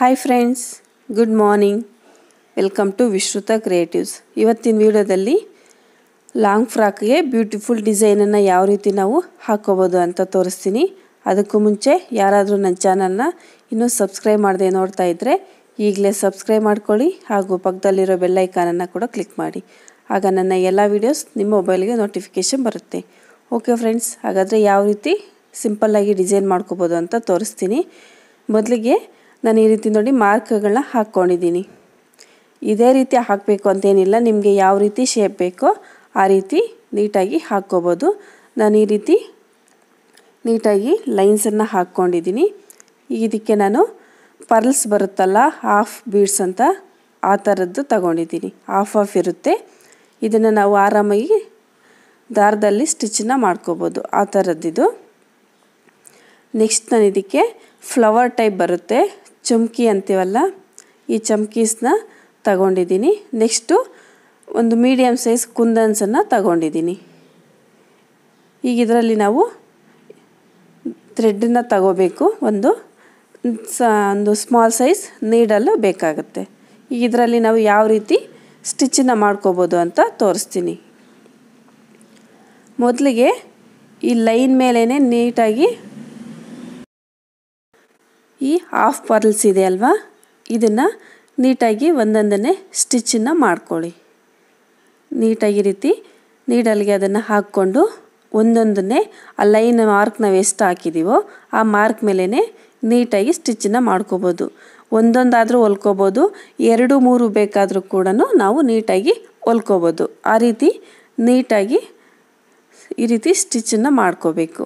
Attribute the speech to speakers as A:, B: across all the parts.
A: hi friends good morning welcome to Vishruta creatives ಇವತ್ತಿನ ವಿಡಿಯೋದಲ್ಲಿ long ಫ್ರಾಕ್ಗೆ beautiful ಡಿಸೈನನ್ನು ಯಾವ ರೀತಿ ನಾವು ಹಾಕೋಬೋದು ಅಂತ ತೋರಿಸ್ತೀನಿ ಅದಕ್ಕೂ ಮುಂಚೆ ಯಾರಾದರೂ ನನ್ನ ಚಾನಲ್ನ ಇನ್ನೂ ಸಬ್ಸ್ಕ್ರೈಬ್ ಮಾಡದೆ ನೋಡ್ತಾ ಇದ್ದರೆ ಈಗಲೇ ಸಬ್ಸ್ಕ್ರೈಬ್ ಮಾಡ್ಕೊಳ್ಳಿ ಹಾಗೂ ಪಕ್ಕದಲ್ಲಿರೋ ಬೆಲ್ಲೈಕಾನನ್ನು ಕೂಡ ಕ್ಲಿಕ್ ಮಾಡಿ ಆಗ ನನ್ನ ಎಲ್ಲ ವೀಡಿಯೋಸ್ ನಿಮ್ಮ ಮೊಬೈಲ್ಗೆ ನೋಟಿಫಿಕೇಷನ್ ಬರುತ್ತೆ ಓಕೆ ಫ್ರೆಂಡ್ಸ್ ಹಾಗಾದರೆ ಯಾವ ರೀತಿ ಸಿಂಪಲ್ಲಾಗಿ ಡಿಸೈನ್ ಮಾಡ್ಕೋಬೋದು ಅಂತ ತೋರಿಸ್ತೀನಿ ಮೊದಲಿಗೆ ನಾನು ಈ ರೀತಿ ನೋಡಿ ಮಾರ್ಕ್ಗಳನ್ನ ಹಾಕ್ಕೊಂಡಿದ್ದೀನಿ ಇದೇ ರೀತಿ ಹಾಕಬೇಕು ಅಂತೇನಿಲ್ಲ ನಿಮಗೆ ಯಾವ ರೀತಿ ಶೇಪ್ ಬೇಕೋ ಆ ರೀತಿ ನೀಟಾಗಿ ಹಾಕ್ಕೋಬೋದು ನಾನು ಈ ರೀತಿ ನೀಟಾಗಿ ಲೈನ್ಸನ್ನು ಹಾಕ್ಕೊಂಡಿದ್ದೀನಿ ಇದಕ್ಕೆ ನಾನು ಪರ್ಲ್ಸ್ ಬರುತ್ತಲ್ಲ ಹಾಫ್ ಬೀಡ್ಸ್ ಅಂತ ಆ ಥರದ್ದು ತಗೊಂಡಿದ್ದೀನಿ ಹಾಫ್ ಆಫ್ ಇರುತ್ತೆ ಇದನ್ನು ನಾವು ಆರಾಮಾಗಿ ದಾರದಲ್ಲಿ ಸ್ಟಿಚ್ನ ಮಾಡ್ಕೋಬೋದು ಆ ಥರದ್ದಿದು ನೆಕ್ಸ್ಟ್ ನಾನು ಇದಕ್ಕೆ ಫ್ಲವರ್ ಟೈಪ್ ಬರುತ್ತೆ ಚುಮ್ಕಿ ಅಂತೀವಲ್ಲ ಈ ಚಮ್ಕೀಸ್ನ ತಗೊಂಡಿದ್ದೀನಿ ನೆಕ್ಸ್ಟು ಒಂದು ಮೀಡಿಯಮ್ ಸೈಜ್ ಕುಂದನ್ಸನ್ನು ತಗೊಂಡಿದ್ದೀನಿ ಈಗ ಇದರಲ್ಲಿ ನಾವು ಥ್ರೆಡ್ಡನ್ನು ತಗೋಬೇಕು ಒಂದು ಸ ಒಂದು ಸ್ಮಾಲ್ ಸೈಜ್ ನೀಡಲು ಬೇಕಾಗುತ್ತೆ ಈಗ ಇದರಲ್ಲಿ ನಾವು ಯಾವ ರೀತಿ ಸ್ಟಿಚ್ಚನ್ನು ಮಾಡ್ಕೋಬೋದು ಅಂತ ತೋರಿಸ್ತೀನಿ ಮೊದಲಿಗೆ ಈ ಲೈನ್ ಮೇಲೇ ನೀಟಾಗಿ ಹಾಫ್ ಪರ್ಲ್ಸ್ ಇದೆ ಅಲ್ವಾ ಇದನ್ನು ನೀಟಾಗಿ ಒಂದೊಂದನ್ನೇ ಸ್ಟಿಚ್ಚನ್ನು ಮಾಡ್ಕೊಳ್ಳಿ ನೀಟಾಗಿ ರೀತಿ ನೀಡಲ್ಗೆ ಅದನ್ನು ಹಾಕ್ಕೊಂಡು ಒಂದೊಂದನ್ನೇ ಆ ಲೈನ್ ಮಾರ್ಕ್ ನಾವು ಎಷ್ಟು ಹಾಕಿದ್ದೀವೋ ಆ ಮಾರ್ಕ್ ಮೇಲೇ ನೀಟಾಗಿ ಸ್ಟಿಚ್ಚನ್ನು ಮಾಡ್ಕೋಬೋದು ಒಂದೊಂದಾದರೂ ಹೊಲ್ಕೋಬೋದು ಎರಡು ಮೂರು ಬೇಕಾದರೂ ಕೂಡ ನಾವು ನೀಟಾಗಿ ಹೊಲ್ಕೋಬೋದು ಆ ರೀತಿ ನೀಟಾಗಿ ಈ ರೀತಿ ಸ್ಟಿಚ್ಚನ್ನು ಮಾಡ್ಕೋಬೇಕು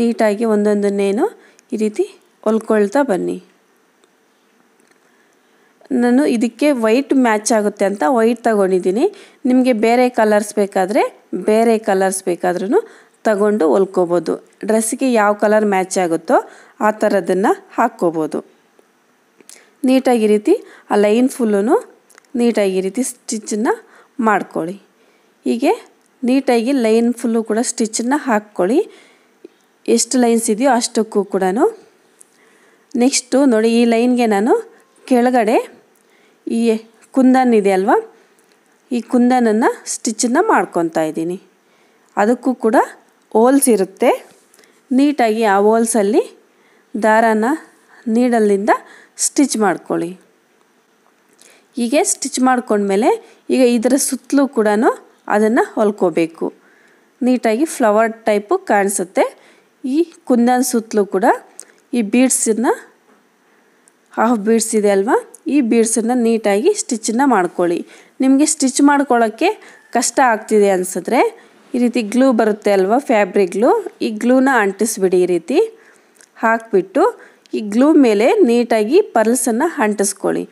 A: ನೀಟಾಗಿ ಒಂದೊಂದನ್ನೇನು ಈ ರೀತಿ ಹೊಲ್ಕೊಳ್ತಾ ಬನ್ನಿ ನಾನು ಇದಕ್ಕೆ ವೈಟ್ ಮ್ಯಾಚ್ ಆಗುತ್ತೆ ಅಂತ ವೈಟ್ ತಗೊಂಡಿದ್ದೀನಿ ನಿಮಗೆ ಬೇರೆ ಕಲರ್ಸ್ ಬೇಕಾದರೆ ಬೇರೆ ಕಲರ್ಸ್ ಬೇಕಾದ್ರೂ ತಗೊಂಡು ಹೊಲ್ಕೋಬೋದು ಡ್ರೆಸ್ಗೆ ಯಾವ ಕಲರ್ ಮ್ಯಾಚ್ ಆಗುತ್ತೋ ಆ ಥರದನ್ನು ಹಾಕ್ಕೋಬೋದು ನೀಟಾಗಿ ರೀತಿ ಆ ಲೈನ್ ಫುಲ್ಲು ನೀಟಾಗಿ ರೀತಿ ಸ್ಟಿಚ್ಚನ್ನು ಮಾಡ್ಕೊಳ್ಳಿ ಹೀಗೆ ನೀಟಾಗಿ ಲೈನ್ ಫುಲ್ಲು ಕೂಡ ಸ್ಟಿಚ್ಚನ್ನು ಹಾಕ್ಕೊಳ್ಳಿ ಎಷ್ಟು ಲೈನ್ಸ್ ಇದೆಯೋ ಅಷ್ಟಕ್ಕೂ ಕೂಡ ನೆಕ್ಸ್ಟು ನೋಡಿ ಈ ಲೈನ್ಗೆ ನಾನು ಕೆಳಗಡೆ ಈ ಕುಂದನ್ ಇದೆ ಅಲ್ವಾ ಈ ಕುಂದನನ್ನು ಸ್ಟಿಚ್ಚನ್ನು ಮಾಡ್ಕೊತಾ ಇದ್ದೀನಿ ಅದಕ್ಕೂ ಕೂಡ ಹೋಲ್ಸ್ ಇರುತ್ತೆ ನೀಟಾಗಿ ಆ ಹೋಲ್ಸಲ್ಲಿ ದಾರಾನ ನೀಡಲ್ಲಿಂದ ಸ್ಟಿಚ್ ಮಾಡ್ಕೊಳ್ಳಿ ಹೀಗೆ ಸ್ಟಿಚ್ ಮಾಡ್ಕೊಂಡ್ಮೇಲೆ ಈಗ ಇದರ ಸುತ್ತಲೂ ಕೂಡ ಅದನ್ನು ಹೊಲ್ಕೋಬೇಕು ನೀಟಾಗಿ ಫ್ಲವರ್ ಟೈಪು ಕಾಣಿಸುತ್ತೆ ಈ ಕುಂದನ್ ಸುತ್ತಲೂ ಕೂಡ ಈ ಬೀಡ್ಸನ್ನು ಹಾಫ್ ಬೀಡ್ಸ್ ಇದೆ ಅಲ್ವಾ ಈ ಬೀಡ್ಸನ್ನು ನೀಟಾಗಿ ಸ್ಟಿಚ್ಚನ್ನು ಮಾಡ್ಕೊಳ್ಳಿ ನಿಮಗೆ ಸ್ಟಿಚ್ ಮಾಡ್ಕೊಳ್ಳೋಕ್ಕೆ ಕಷ್ಟ ಆಗ್ತಿದೆ ಅನಿಸಿದ್ರೆ ಈ ರೀತಿ ಗ್ಲೂ ಬರುತ್ತೆ ಅಲ್ವಾ ಫ್ಯಾಬ್ರಿಕ್ ಗ್ಲೂ ಈ ಗ್ಲೂನ ಅಂಟಿಸ್ಬಿಡಿ ಈ ರೀತಿ ಹಾಕಿಬಿಟ್ಟು ಈ ಗ್ಲೂ ಮೇಲೆ ನೀಟಾಗಿ ಪರ್ಲ್ಸನ್ನು ಅಂಟಿಸ್ಕೊಳ್ಳಿ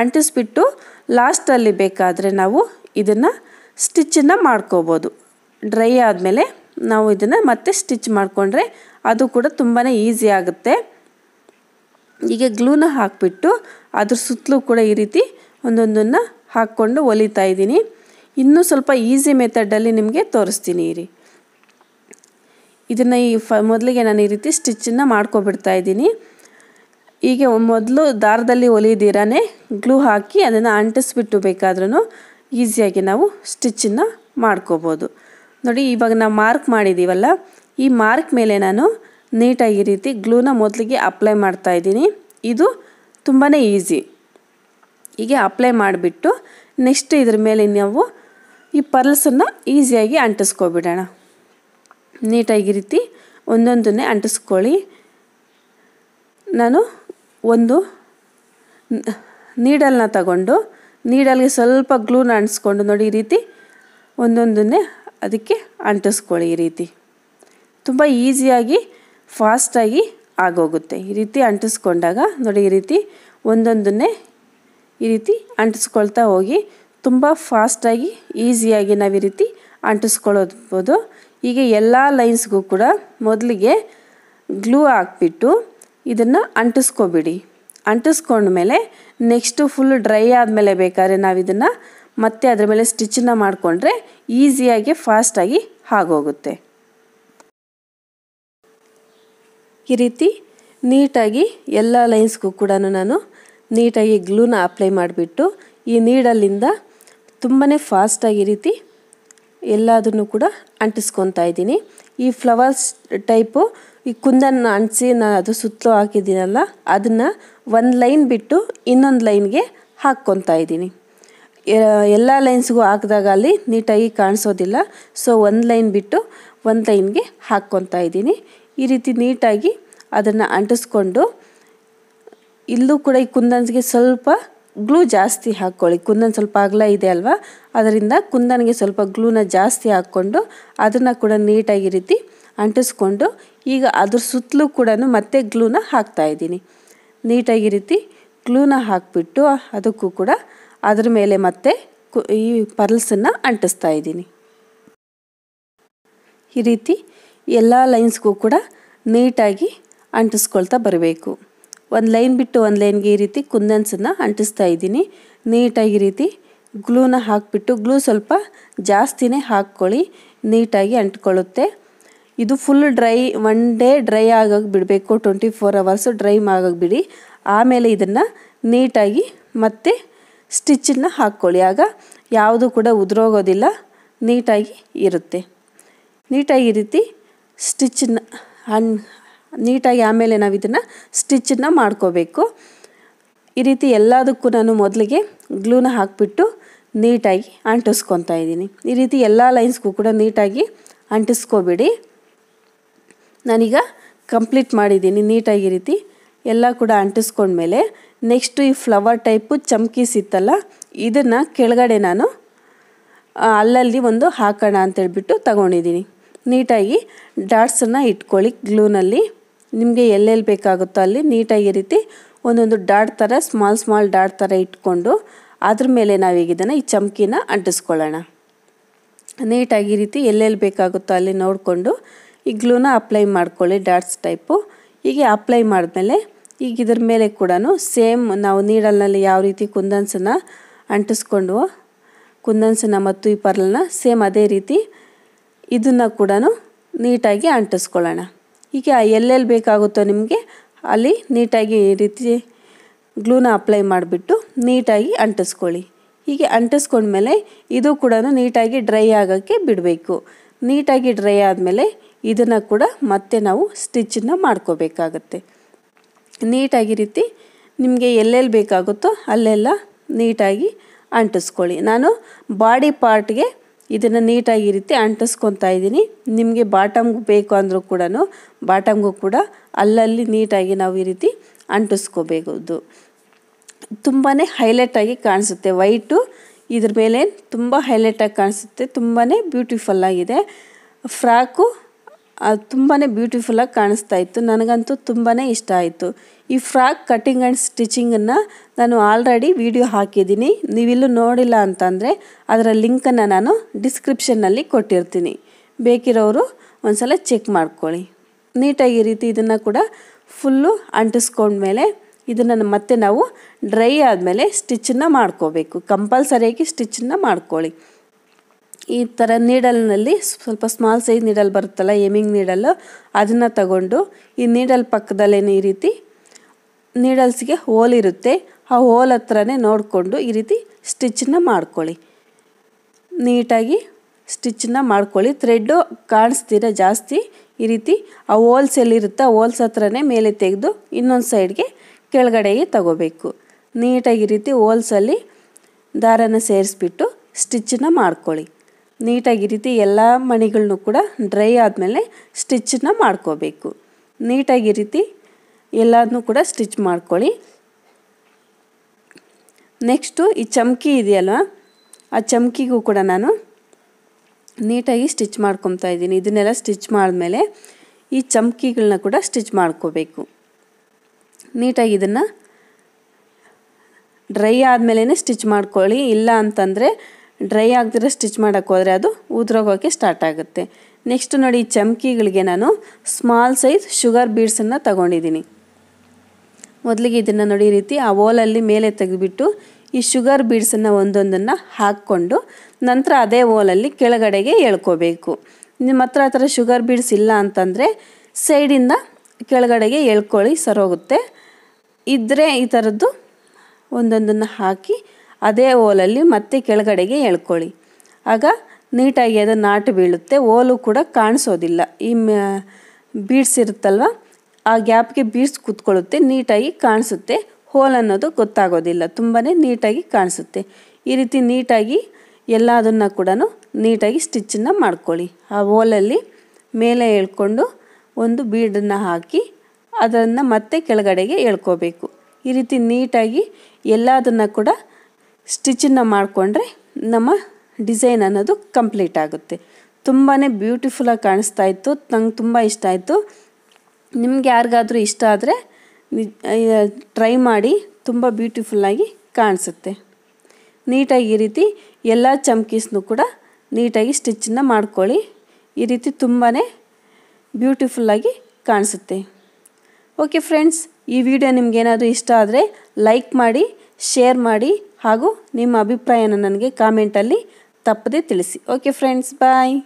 A: ಅಂಟಿಸ್ಬಿಟ್ಟು ಲಾಸ್ಟಲ್ಲಿ ಬೇಕಾದರೆ ನಾವು ಇದನ್ನು ಸ್ಟಿಚ್ಚನ್ನು ಮಾಡ್ಕೋಬೋದು ಡ್ರೈ ಆದಮೇಲೆ ನಾವು ಇದನ್ನು ಮತ್ತೆ ಸ್ಟಿಚ್ ಮಾಡಿಕೊಂಡ್ರೆ ಅದು ಕೂಡ ತುಂಬಾ ಈಸಿ ಆಗುತ್ತೆ ಈಗ ಗ್ಲೂನ ಹಾಕಿಬಿಟ್ಟು ಅದ್ರ ಸುತ್ತಲೂ ಕೂಡ ಈ ರೀತಿ ಒಂದೊಂದನ್ನು ಹಾಕ್ಕೊಂಡು ಹೊಲಿತಾ ಇದ್ದೀನಿ ಇನ್ನೂ ಸ್ವಲ್ಪ ಈಸಿ ಮೆಥಡಲ್ಲಿ ನಿಮಗೆ ತೋರಿಸ್ತೀನಿ ಇರಿ ಇದನ್ನು ಈ ಫ ಮೊದಲಿಗೆ ನಾನು ಈ ರೀತಿ ಸ್ಟಿಚ್ಚನ್ನು ಮಾಡ್ಕೊಬಿಡ್ತಾ ಇದ್ದೀನಿ ಈಗ ಮೊದಲು ದಾರದಲ್ಲಿ ಹೊಲಿದಿರಾನೇ ಗ್ಲೂ ಹಾಕಿ ಅದನ್ನು ಅಂಟಿಸ್ಬಿಟ್ಟು ಬೇಕಾದ್ರೂ ಈಸಿಯಾಗಿ ನಾವು ಸ್ಟಿಚ್ಚನ್ನು ಮಾಡ್ಕೋಬೋದು ನೋಡಿ ಇವಾಗ ನಾವು ಮಾರ್ಕ್ ಮಾಡಿದ್ದೀವಲ್ಲ ಈ ಮಾರ್ಕ್ ಮೇಲೆ ನಾನು ನೀಟಾಗಿ ಈ ರೀತಿ ಗ್ಲೂನ ಮೊದಲಿಗೆ ಅಪ್ಲೈ ಮಾಡ್ತಾ ಇದ್ದೀನಿ ಇದು ತುಂಬಾ ಈಸಿ ಹೀಗೆ ಅಪ್ಲೈ ಮಾಡಿಬಿಟ್ಟು ನೆಕ್ಸ್ಟ್ ಇದ್ರ ಮೇಲೆ ನಾವು ಈ ಪರ್ಲ್ಸನ್ನು ಈಸಿಯಾಗಿ ಅಂಟಿಸ್ಕೊಬಿಡೋಣ ನೀಟಾಗಿ ರೀತಿ ಒಂದೊಂದನ್ನೇ ಅಂಟಿಸ್ಕೊಳ್ಳಿ ನಾನು ಒಂದು ನೀಡಲ್ನ ತಗೊಂಡು ನೀಡಲ್ಗೆ ಸ್ವಲ್ಪ ಗ್ಲೂನ ಅಂಟಿಸ್ಕೊಂಡು ನೋಡಿ ಈ ರೀತಿ ಒಂದೊಂದನ್ನೇ ಅದಕ್ಕೆ ಅಂಟಿಸ್ಕೊಳ್ಳಿ ಈ ರೀತಿ ತುಂಬ ಈಸಿಯಾಗಿ ಫಾಸ್ಟಾಗಿ ಆಗೋಗುತ್ತೆ ಈ ರೀತಿ ಅಂಟಿಸ್ಕೊಂಡಾಗ ನೋಡಿ ಈ ರೀತಿ ಒಂದೊಂದನ್ನೇ ಈ ರೀತಿ ಅಂಟಿಸ್ಕೊಳ್ತಾ ಹೋಗಿ ತುಂಬ ಫಾಸ್ಟಾಗಿ ಈಸಿಯಾಗಿ ನಾವು ಈ ರೀತಿ ಅಂಟಿಸ್ಕೊಳ್ಳೋದ್ಬೋದು ಹೀಗೆ ಎಲ್ಲ ಲೈನ್ಸ್ಗೂ ಕೂಡ ಮೊದಲಿಗೆ ಗ್ಲೂ ಹಾಕ್ಬಿಟ್ಟು ಇದನ್ನು ಅಂಟಿಸ್ಕೊಬಿಡಿ ಅಂಟಿಸ್ಕೊಂಡ್ಮೇಲೆ ನೆಕ್ಸ್ಟು ಫುಲ್ ಡ್ರೈ ಆದಮೇಲೆ ಬೇಕಾದ್ರೆ ನಾವು ಇದನ್ನು ಮತ್ತೆ ಅದರ ಮೇಲೆ ಸ್ಟಿಚ್ಚನ್ನು ಮಾಡಿಕೊಂಡ್ರೆ ಈಸಿಯಾಗಿ ಫಾಸ್ಟಾಗಿ ಆಗೋಗುತ್ತೆ ಈ ರೀತಿ ನೀಟಾಗಿ ಎಲ್ಲ ಲೈನ್ಸ್ಗೂ ಕೂಡ ನಾನು ನೀಟಾಗಿ ಗ್ಲೂನ ಅಪ್ಲೈ ಮಾಡಿಬಿಟ್ಟು ಈ ನೀಡಲ್ಲಿಂದ ತುಂಬಾ ಫಾಸ್ಟಾಗಿ ಈ ರೀತಿ ಎಲ್ಲದನ್ನು ಕೂಡ ಅಂಟಿಸ್ಕೊತಾ ಇದ್ದೀನಿ ಈ ಫ್ಲವರ್ಸ್ ಟೈಪು ಈ ಕುಂದನ್ನ ಅಂಟಿಸಿ ನಾನು ಅದು ಸುತ್ತಲೂ ಹಾಕಿದ್ದೀನಲ್ಲ ಅದನ್ನು ಒಂದು ಲೈನ್ ಬಿಟ್ಟು ಇನ್ನೊಂದು ಲೈನ್ಗೆ ಹಾಕ್ಕೊತಾ ಇದ್ದೀನಿ ಎಲ್ಲ ಲೈನ್ಸ್ಗೂ ಹಾಕಿದಾಗ ಅಲ್ಲಿ ನೀಟಾಗಿ ಕಾಣಿಸೋದಿಲ್ಲ ಸೊ ಒಂದು ಲೈನ್ ಬಿಟ್ಟು ಒಂದು ಲೈನ್ಗೆ ಹಾಕ್ಕೊತಾ ಇದ್ದೀನಿ ಈ ರೀತಿ ನೀಟಾಗಿ ಅದನ್ನು ಅಂಟಿಸ್ಕೊಂಡು ಇಲ್ಲೂ ಕೂಡ ಈ ಕುಂದನ್ಸ್ಗೆ ಸ್ವಲ್ಪ ಗ್ಲೂ ಜಾಸ್ತಿ ಹಾಕ್ಕೊಳ್ಳಿ ಕುಂದನ್ ಸ್ವಲ್ಪ ಅಗಲ ಇದೆ ಅಲ್ವಾ ಅದರಿಂದ ಕುಂದನ್ಗೆ ಸ್ವಲ್ಪ ಗ್ಲೂನ ಜಾಸ್ತಿ ಹಾಕ್ಕೊಂಡು ಅದನ್ನು ಕೂಡ ನೀಟಾಗಿ ರೀತಿ ಅಂಟಿಸ್ಕೊಂಡು ಈಗ ಅದ್ರ ಸುತ್ತಲೂ ಕೂಡ ಮತ್ತೆ ಗ್ಲೂನ ಹಾಕ್ತಾ ಇದ್ದೀನಿ ನೀಟಾಗಿ ರೀತಿ ಗ್ಲೂನ ಹಾಕಿಬಿಟ್ಟು ಅದಕ್ಕೂ ಕೂಡ ಅದ್ರ ಮೇಲೆ ಮತ್ತೆ ಈ ಪರ್ಲ್ಸನ್ನು ಅಂಟಿಸ್ತಾ ಇದ್ದೀನಿ ಈ ರೀತಿ ಎಲ್ಲ ಲೈನ್ಸ್ಗೂ ಕೂಡ ನೀಟಾಗಿ ಅಂಟಿಸ್ಕೊಳ್ತಾ ಬರಬೇಕು ಒಂದು ಲೈನ್ ಬಿಟ್ಟು ಒಂದು ಲೈನ್ಗೆ ಈ ರೀತಿ ಕುಂದನ್ಸನ್ನು ಅಂಟಿಸ್ತಾ ಇದ್ದೀನಿ ನೀಟಾಗಿ ರೀತಿ ಗ್ಲೂನ ಹಾಕಿಬಿಟ್ಟು ಗ್ಲೂ ಸ್ವಲ್ಪ ಜಾಸ್ತಿನೇ ಹಾಕ್ಕೊಳ್ಳಿ ನೀಟಾಗಿ ಅಂಟ್ಕೊಳ್ಳುತ್ತೆ ಇದು full dry one day dry ಆಗೋಕೆ ಬಿಡಬೇಕು ಟ್ವೆಂಟಿ ಫೋರ್ ಅವರ್ಸು ಡ್ರೈ ಆಗೋಕೆ ಬಿಡಿ ಆಮೇಲೆ ಇದನ್ನು ನೀಟಾಗಿ ಮತ್ತೆ ಸ್ಟಿಚ್ಚನ್ನು ಹಾಕ್ಕೊಳ್ಳಿ ಆಗ ಯಾವುದು ಕೂಡ ಉದುರೋಗೋದಿಲ್ಲ ನೀಟಾಗಿ ಇರುತ್ತೆ ನೀಟಾಗಿ ರೀತಿ ಸ್ಟಿಚ್ನ್ನ ಅನ್ ನೀಟಾಗಿ ಆಮೇಲೆ ನಾವು ಇದನ್ನು ಸ್ಟಿಚ್ನ ಮಾಡ್ಕೋಬೇಕು ಈ ರೀತಿ ಎಲ್ಲದಕ್ಕೂ ನಾನು ಮೊದಲಿಗೆ ಗ್ಲೂನ ಹಾಕಿಬಿಟ್ಟು ನೀಟಾಗಿ ಅಂಟಿಸ್ಕೊತಾ ಇದ್ದೀನಿ ಈ ರೀತಿ ಎಲ್ಲ ಲೈನ್ಸ್ಗೂ ಕೂಡ ನೀಟಾಗಿ ಅಂಟಿಸ್ಕೋಬೇಡಿ ನಾನೀಗ ಕಂಪ್ಲೀಟ್ ಮಾಡಿದ್ದೀನಿ ನೀಟಾಗಿ ಈ ರೀತಿ ಎಲ್ಲ ಕೂಡ ಅಂಟಿಸ್ಕೊಂಡ್ಮೇಲೆ ನೆಕ್ಸ್ಟು ಈ ಫ್ಲವರ್ ಟೈಪು ಚಮ್ಕೀಸ್ ಇತ್ತಲ್ಲ ಇದನ್ನು ಕೆಳಗಡೆ ನಾನು ಅಲ್ಲಲ್ಲಿ ಒಂದು ಹಾಕೋಣ ಅಂತೇಳ್ಬಿಟ್ಟು ತಗೊಂಡಿದ್ದೀನಿ ನೀಟಾಗಿ ಡಾಟ್ಸನ್ನು ಇಟ್ಕೊಳ್ಳಿ ಗ್ಲೂನಲ್ಲಿ ನಿಮಗೆ ಎಲ್ಲೆಲ್ಲಿ ಬೇಕಾಗುತ್ತೋ ಅಲ್ಲಿ ನೀಟಾಗಿ ರೀತಿ ಒಂದೊಂದು ಡಾಟ್ ಥರ ಸ್ಮಾಲ್ ಸ್ಮಾಲ್ ಡಾಟ್ ಥರ ಇಟ್ಕೊಂಡು ಅದ್ರ ಮೇಲೆ ನಾವೀಗ ಇದನ್ನು ಈ ಚಮಕಿನ ಅಂಟಿಸ್ಕೊಳ್ಳೋಣ ನೀಟಾಗಿ ರೀತಿ ಎಲ್ಲೆಲ್ಲಿ ಬೇಕಾಗುತ್ತೋ ಅಲ್ಲಿ ನೋಡಿಕೊಂಡು ಈ ಗ್ಲೂನ ಅಪ್ಲೈ ಮಾಡ್ಕೊಳ್ಳಿ ಡಾಟ್ಸ್ ಟೈಪು ಹೀಗೆ ಅಪ್ಲೈ ಮಾಡಿದ್ಮೇಲೆ ಈಗ ಇದ್ರ ಮೇಲೆ ಕೂಡ ಸೇಮ್ ನಾವು ನೀಡಲ್ನಲ್ಲಿ ಯಾವ ರೀತಿ ಕುಂದನ್ಸನ್ನು ಅಂಟಿಸ್ಕೊಂಡು ಕುಂದನ್ಸನ್ನು ಮತ್ತು ಈ ಪರ್ಲನ್ನ ಸೇಮ್ ಅದೇ ರೀತಿ ಇದನ್ನು ಕೂಡ ನೀಟಾಗಿ ಅಂಟಿಸ್ಕೊಳ್ಳೋಣ ಹೀಗೆ ಎಲ್ಲೆಲ್ಲಿ ಬೇಕಾಗುತ್ತೋ ನಿಮಗೆ ಅಲ್ಲಿ ನೀಟಾಗಿ ಈ ರೀತಿ ಗ್ಲೂನ ಅಪ್ಲೈ ಮಾಡಿಬಿಟ್ಟು ನೀಟಾಗಿ ಅಂಟಿಸ್ಕೊಳ್ಳಿ ಹೀಗೆ ಅಂಟಿಸ್ಕೊಂಡ್ಮೇಲೆ ಇದು ಕೂಡ ನೀಟಾಗಿ ಡ್ರೈ ಆಗೋಕ್ಕೆ ಬಿಡಬೇಕು ನೀಟಾಗಿ ಡ್ರೈ ಆದಮೇಲೆ ಇದನ್ನು ಕೂಡ ಮತ್ತೆ ನಾವು ಸ್ಟಿಚ್ಚನ್ನು ಮಾಡ್ಕೋಬೇಕಾಗತ್ತೆ ನೀಟಾಗಿ ರೀತಿ ನಿಮಗೆ ಎಲ್ಲೆಲ್ಲಿ ಬೇಕಾಗುತ್ತೋ ಅಲ್ಲೆಲ್ಲ ನೀಟಾಗಿ ಅಂಟಿಸ್ಕೊಳ್ಳಿ ನಾನು ಬಾಡಿ ಪಾರ್ಟ್ಗೆ ಇದನ್ನು ನೀಟಾಗಿ ಈ ರೀತಿ ಅಂಟಿಸ್ಕೊತಾ ಇದ್ದೀನಿ ನಿಮಗೆ ಬಾಟಮ್ಗೆ ಬೇಕು ಅಂದರೂ ಕೂಡ ಬಾಟಮ್ಗೂ ಕೂಡ ಅಲ್ಲಲ್ಲಿ ನೀಟಾಗಿ ನಾವು ಈ ರೀತಿ ಅಂಟಿಸ್ಕೋಬೇಕು ತುಂಬಾ ಹೈಲೈಟಾಗಿ ಕಾಣಿಸುತ್ತೆ ವೈಟು ಇದ್ರ ಮೇಲೆ ತುಂಬ ಹೈಲೈಟಾಗಿ ಕಾಣಿಸುತ್ತೆ ತುಂಬಾ ಬ್ಯೂಟಿಫುಲ್ಲಾಗಿದೆ ಫ್ರಾಕು ಅದು ತುಂಬಾ ಬ್ಯೂಟಿಫುಲ್ಲಾಗಿ ಕಾಣಿಸ್ತಾ ಇತ್ತು ನನಗಂತೂ ತುಂಬಾ ಇಷ್ಟ ಆಯಿತು ಈ ಫ್ರಾಕ್ ಕಟ್ಟಿಂಗ್ ಆ್ಯಂಡ್ ಸ್ಟಿಚಿಂಗನ್ನು ನಾನು ಆಲ್ರೆಡಿ ವಿಡಿಯೋ ಹಾಕಿದ್ದೀನಿ ನೀವಿಲ್ಲೂ ನೋಡಿಲ್ಲ ಅಂತಂದರೆ ಅದರ ಲಿಂಕನ್ನು ನಾನು ಡಿಸ್ಕ್ರಿಪ್ಷನ್ನಲ್ಲಿ ಕೊಟ್ಟಿರ್ತೀನಿ ಬೇಕಿರೋರು ಒಂದ್ಸಲ ಚೆಕ್ ಮಾಡ್ಕೊಳ್ಳಿ ನೀಟಾಗಿ ಈ ರೀತಿ ಇದನ್ನು ಕೂಡ ಫುಲ್ಲು ಅಂಟಿಸ್ಕೊಂಡ್ಮೇಲೆ ಇದನ್ನು ಮತ್ತೆ ನಾವು ಡ್ರೈ ಆದಮೇಲೆ ಸ್ಟಿಚ್ಚನ್ನು ಮಾಡ್ಕೋಬೇಕು ಕಂಪಲ್ಸರಿಯಾಗಿ ಸ್ಟಿಚ್ಚನ್ನು ಮಾಡ್ಕೊಳ್ಳಿ ಈ ಥರ ನೀಡಲ್ನಲ್ಲಿ ಸ್ವಲ್ಪ ಸ್ಮಾಲ್ ಸೈಜ್ ನೀಡಲ್ ಬರುತ್ತಲ್ಲ ಎಮಿಂಗ್ ನೀಡಲ್ಲು ಅದನ್ನು ತಗೊಂಡು ಈ ನೀಡಲ್ ಪಕ್ಕದಲ್ಲೇ ಈ ರೀತಿ ನೀಡಲ್ಸ್ಗೆ ಹೋಲ್ ಇರುತ್ತೆ ಆ ಹೋಲ್ ಹತ್ರನೇ ನೋಡಿಕೊಂಡು ಈ ರೀತಿ ಸ್ಟಿಚ್ಚನ್ನ ಮಾಡ್ಕೊಳ್ಳಿ ನೀಟಾಗಿ ಸ್ಟಿಚ್ಚನ್ನ ಮಾಡ್ಕೊಳ್ಳಿ ಥ್ರೆಡ್ಡು ಕಾಣಿಸ್ತೀರ ಜಾಸ್ತಿ ಈ ರೀತಿ ಆ ಹೋಲ್ಸ್ ಎಲ್ಲಿರುತ್ತೆ ಆ ಹೋಲ್ಸ್ ಹತ್ರನೇ ಮೇಲೆ ತೆಗೆದು ಇನ್ನೊಂದು ಸೈಡ್ಗೆ ಕೆಳಗಡೆಗೆ ತಗೋಬೇಕು ನೀಟಾಗಿ ಈ ರೀತಿ ಹೋಲ್ಸಲ್ಲಿ ದಾರನ ಸೇರಿಸ್ಬಿಟ್ಟು ಸ್ಟಿಚ್ಚನ್ನ ಮಾಡ್ಕೊಳ್ಳಿ ನೀಟಾಗಿ ರೀತಿ ಎಲ್ಲ ಮಣಿಗಳನ್ನೂ ಕೂಡ ಡ್ರೈ ಆದಮೇಲೆ ಸ್ಟಿಚ್ನ ಮಾಡ್ಕೋಬೇಕು ನೀಟಾಗಿ ರೀತಿ ಎಲ್ಲದನ್ನೂ ಕೂಡ ಸ್ಟಿಚ್ ಮಾಡ್ಕೊಳ್ಳಿ ನೆಕ್ಸ್ಟು ಈ ಚಮಕಿ ಇದೆಯಲ್ವ ಆ ಚಮಕಿಗೂ ಕೂಡ ನಾನು ನೀಟಾಗಿ ಸ್ಟಿಚ್ ಮಾಡ್ಕೊತಾ ಇದ್ದೀನಿ ಇದನ್ನೆಲ್ಲ ಸ್ಟಿಚ್ ಮಾಡಿದ್ಮೇಲೆ ಈ ಚಮಕಿಗಳನ್ನ ಕೂಡ ಸ್ಟಿಚ್ ಮಾಡ್ಕೋಬೇಕು ನೀಟಾಗಿ ಇದನ್ನು ಡ್ರೈ ಆದಮೇಲೆ ಸ್ಟಿಚ್ ಮಾಡ್ಕೊಳ್ಳಿ ಇಲ್ಲ ಅಂತಂದರೆ ಡ್ರೈ ಆಗದಿರೋ ಸ್ಟಿಚ್ ಮಾಡೋಕ್ಕೆ ಹೋದರೆ ಅದು ಉದುರೋಗೋಕ್ಕೆ ಸ್ಟಾರ್ಟ್ ಆಗುತ್ತೆ ನೆಕ್ಸ್ಟ್ ನೋಡಿ ಈ ಚಮಕಿಗಳಿಗೆ ನಾನು ಸ್ಮಾಲ್ ಸೈಜ್ ಶುಗರ್ ಬೀಡ್ಸನ್ನು ತಗೊಂಡಿದ್ದೀನಿ ಮೊದಲಿಗೆ ಇದನ್ನು ನೋಡಿ ರೀತಿ ಆ ಓಲಲ್ಲಿ ಮೇಲೆ ತೆಗೆದುಬಿಟ್ಟು ಈ ಶುಗರ್ ಬೀಡ್ಸನ್ನು ಒಂದೊಂದನ್ನು ಹಾಕ್ಕೊಂಡು ನಂತರ ಅದೇ ಓಲಲ್ಲಿ ಕೆಳಗಡೆಗೆ ಎಳ್ಕೋಬೇಕು ನಿಮ್ಮ ಹತ್ರ ಆ ಥರ ಶುಗರ್ ಬೀಡ್ಸ್ ಇಲ್ಲ ಅಂತಂದರೆ ಸೈಡಿಂದ ಕೆಳಗಡೆಗೆ ಎಳ್ಕೊಳ್ಳಿ ಸರೋಗುತ್ತೆ ಇದ್ದರೆ ಈ ಥರದ್ದು ಒಂದೊಂದನ್ನು ಹಾಕಿ ಅದೇ ಓಲಲ್ಲಿ ಮತ್ತೆ ಕೆಳಗಡೆಗೆ ಎಳ್ಕೊಳ್ಳಿ ಆಗ ನೀಟಾಗಿ ಅದು ನಾಟು ಬೀಳುತ್ತೆ ಓಲು ಕೂಡ ಕಾಣಿಸೋದಿಲ್ಲ ಈ ಬೀಡ್ಸ್ ಇರುತ್ತಲ್ವ ಆ ಗ್ಯಾಪ್ಗೆ ಬೀಡ್ಸ್ ಕೂತ್ಕೊಳ್ಳುತ್ತೆ ನೀಟಾಗಿ ಕಾಣಿಸುತ್ತೆ ಹೋಲ್ ಅನ್ನೋದು ಗೊತ್ತಾಗೋದಿಲ್ಲ ತುಂಬಾ ನೀಟಾಗಿ ಕಾಣಿಸುತ್ತೆ ಈ ರೀತಿ ನೀಟಾಗಿ ಎಲ್ಲದನ್ನು ಕೂಡ ನೀಟಾಗಿ ಸ್ಟಿಚ್ಚನ್ನು ಮಾಡ್ಕೊಳ್ಳಿ ಆ ಓಲಲ್ಲಿ ಮೇಲೆ ಎಳ್ಕೊಂಡು ಒಂದು ಬೀಡನ್ನು ಹಾಕಿ ಅದನ್ನು ಮತ್ತೆ ಕೆಳಗಡೆಗೆ ಎಳ್ಕೋಬೇಕು ಈ ರೀತಿ ನೀಟಾಗಿ ಎಲ್ಲದನ್ನು ಕೂಡ ಸ್ಟಿಚನ್ನು ಮಾಡಿಕೊಂಡ್ರೆ ನಮ್ಮ ಡಿಸೈನ್ ಅನ್ನೋದು ಕಂಪ್ಲೀಟ್ ಆಗುತ್ತೆ ತುಂಬಾ ಬ್ಯೂಟಿಫುಲ್ಲಾಗಿ ಕಾಣಿಸ್ತಾ ಇತ್ತು ನಂಗೆ ತುಂಬ ಇಷ್ಟ ಆಯಿತು ನಿಮ್ಗೆ ಯಾರಿಗಾದರೂ ಇಷ್ಟ ಆದರೆ ಟ್ರೈ ಮಾಡಿ ತುಂಬ ಬ್ಯೂಟಿಫುಲ್ಲಾಗಿ ಕಾಣಿಸುತ್ತೆ ನೀಟಾಗಿ ಈ ರೀತಿ ಎಲ್ಲ ಚಮ್ಕೀಸ್ನೂ ಕೂಡ ನೀಟಾಗಿ ಸ್ಟಿಚ್ಚನ್ನು ಮಾಡ್ಕೊಳ್ಳಿ ಈ ರೀತಿ ತುಂಬಾ ಬ್ಯೂಟಿಫುಲ್ಲಾಗಿ ಕಾಣಿಸುತ್ತೆ ಓಕೆ ಫ್ರೆಂಡ್ಸ್ ಈ ವಿಡಿಯೋ ನಿಮ್ಗೇನಾದರೂ ಇಷ್ಟ ಆದರೆ ಲೈಕ್ ಮಾಡಿ ಶೇರ್ ಮಾಡಿ ಹಾಗೂ ನಿಮ್ಮ ಅಭಿಪ್ರಾಯನ ನನಗೆ ಕಾಮೆಂಟಲ್ಲಿ ತಪ್ಪದೇ ತಿಳಿಸಿ ಓಕೆ ಫ್ರೆಂಡ್ಸ್ ಬಾಯ್